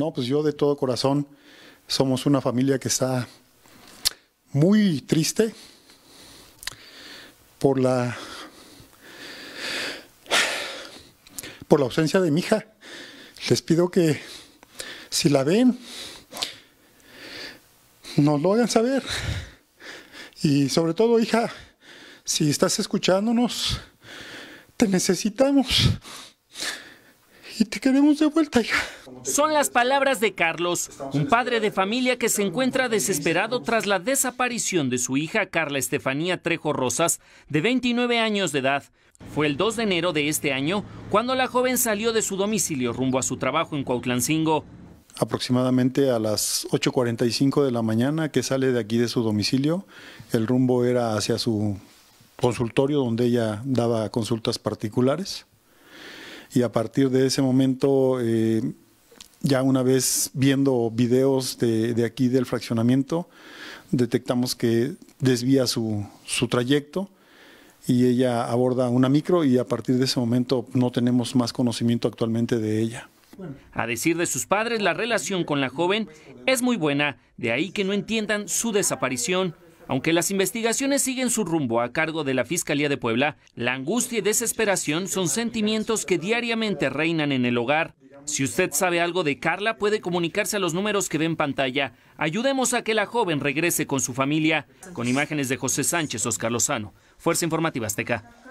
No, pues yo de todo corazón somos una familia que está muy triste por la por la ausencia de mi hija. Les pido que si la ven nos lo hagan saber. Y sobre todo, hija, si estás escuchándonos, te necesitamos y te queremos de vuelta ya. Son las palabras de Carlos, un padre de familia que se encuentra desesperado tras la desaparición de su hija Carla Estefanía Trejo Rosas, de 29 años de edad. Fue el 2 de enero de este año cuando la joven salió de su domicilio rumbo a su trabajo en Cuautlancingo. Aproximadamente a las 8.45 de la mañana que sale de aquí de su domicilio, el rumbo era hacia su consultorio donde ella daba consultas particulares y a partir de ese momento, eh, ya una vez viendo videos de, aquí del fraccionamiento, detectamos que desvía su, su trayecto y ella aborda una micro y a partir de ese momento no tenemos más conocimiento actualmente de ella. A decir de sus padres, la relación con la joven es muy buena, de ahí que no entiendan su desaparición. Aunque las investigaciones siguen su rumbo a cargo de la Fiscalía de Puebla, la angustia y desesperación son sentimientos que diariamente reinan en el hogar. Si usted sabe algo de Carla, puede comunicarse a los números que ve en pantalla. Ayudemos a que la joven regrese con su familia. Con imágenes de José Sánchez, Oscar Lozano. Fuerza Informativa Azteca.